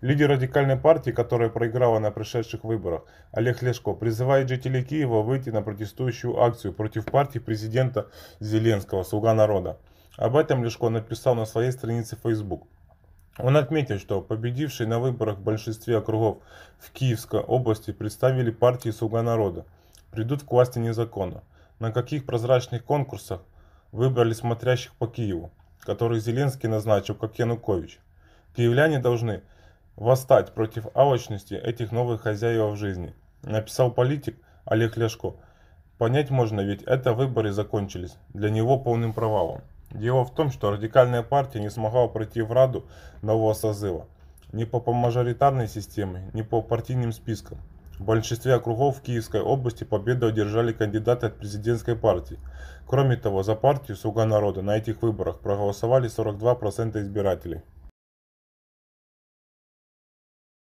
Лидер радикальной партии, которая проиграла на прошедших выборах, Олег Лешко, призывает жителей Киева выйти на протестующую акцию против партии президента Зеленского «Слуга народа». Об этом Лешко написал на своей странице Facebook. Он отметил, что победившие на выборах в большинстве округов в Киевской области представили партии «Слуга народа» придут к власти незаконно. На каких прозрачных конкурсах выбрали смотрящих по Киеву, которых Зеленский назначил как Янукович. Киевляне должны «Восстать против алчности этих новых хозяев жизни», написал политик Олег Ляшко. Понять можно, ведь это выборы закончились, для него полным провалом. Дело в том, что радикальная партия не смогла пройти в Раду нового созыва. Ни по, по мажоритарной системе, ни по партийным спискам. В большинстве округов в Киевской области победу одержали кандидаты от президентской партии. Кроме того, за партию «Слуга народа» на этих выборах проголосовали 42% избирателей.